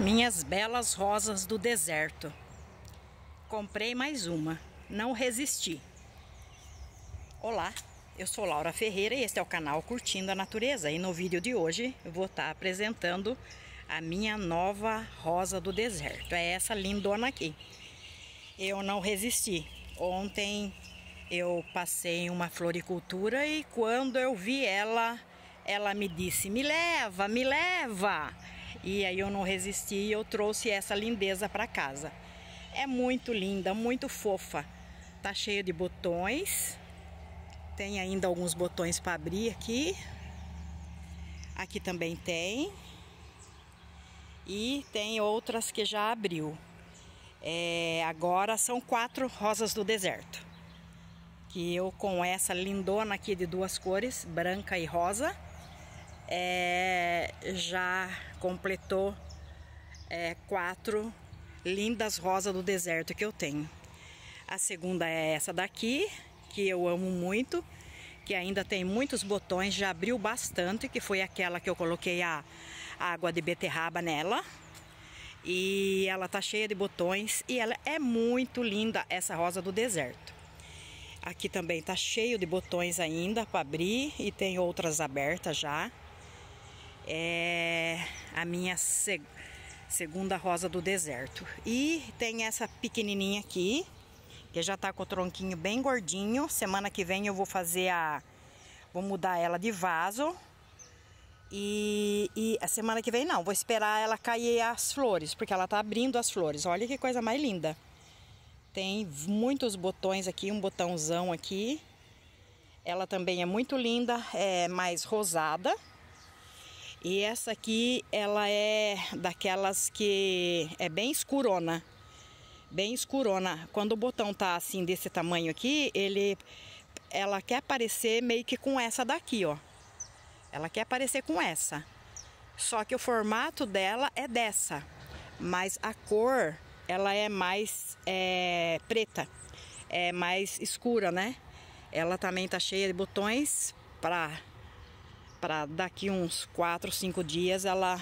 Minhas belas rosas do deserto. Comprei mais uma, não resisti. Olá, eu sou Laura Ferreira e este é o canal Curtindo a Natureza. E no vídeo de hoje eu vou estar apresentando a minha nova rosa do deserto. É essa lindona aqui. Eu não resisti. Ontem eu passei em uma floricultura e quando eu vi ela, ela me disse: "Me leva, me leva". E aí eu não resisti e eu trouxe essa lindeza para casa. É muito linda, muito fofa. Tá cheia de botões. Tem ainda alguns botões para abrir aqui. Aqui também tem. E tem outras que já abriu. É, agora são quatro rosas do deserto. Que eu com essa lindona aqui de duas cores, branca e rosa é, já completou é, quatro lindas rosas do deserto que eu tenho. A segunda é essa daqui, que eu amo muito, que ainda tem muitos botões, já abriu bastante, que foi aquela que eu coloquei a água de beterraba nela. E ela tá cheia de botões e ela é muito linda, essa rosa do deserto. Aqui também tá cheio de botões ainda para abrir e tem outras abertas já é a minha seg segunda rosa do deserto. E tem essa pequenininha aqui, que já tá com o tronquinho bem gordinho. Semana que vem eu vou fazer a... vou mudar ela de vaso. E, e a semana que vem não, vou esperar ela cair as flores, porque ela tá abrindo as flores. Olha que coisa mais linda. Tem muitos botões aqui, um botãozão aqui. Ela também é muito linda, é mais rosada. E essa aqui, ela é daquelas que é bem escurona. Bem escurona. Quando o botão tá assim desse tamanho aqui, ele ela quer parecer meio que com essa daqui, ó. Ela quer parecer com essa. Só que o formato dela é dessa, mas a cor ela é mais é, preta, é mais escura, né? Ela também tá cheia de botões para para daqui uns 4, 5 dias ela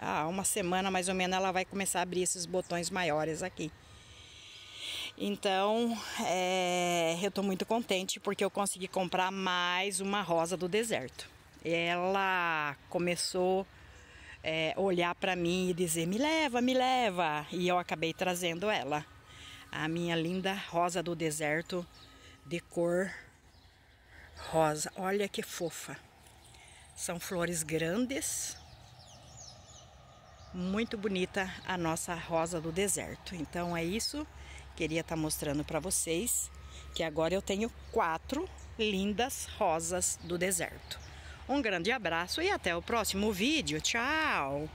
ah, uma semana mais ou menos ela vai começar a abrir esses botões maiores aqui. Então, é, eu estou muito contente porque eu consegui comprar mais uma rosa do deserto. Ela começou é, a é, olhar para mim e dizer: me leva, me leva. E eu acabei trazendo ela, a minha linda rosa do deserto de cor rosa. Olha que fofa. São flores grandes. Muito bonita a nossa rosa do deserto. Então é isso. Queria estar tá mostrando para vocês que agora eu tenho quatro lindas rosas do deserto. Um grande abraço e até o próximo vídeo. Tchau!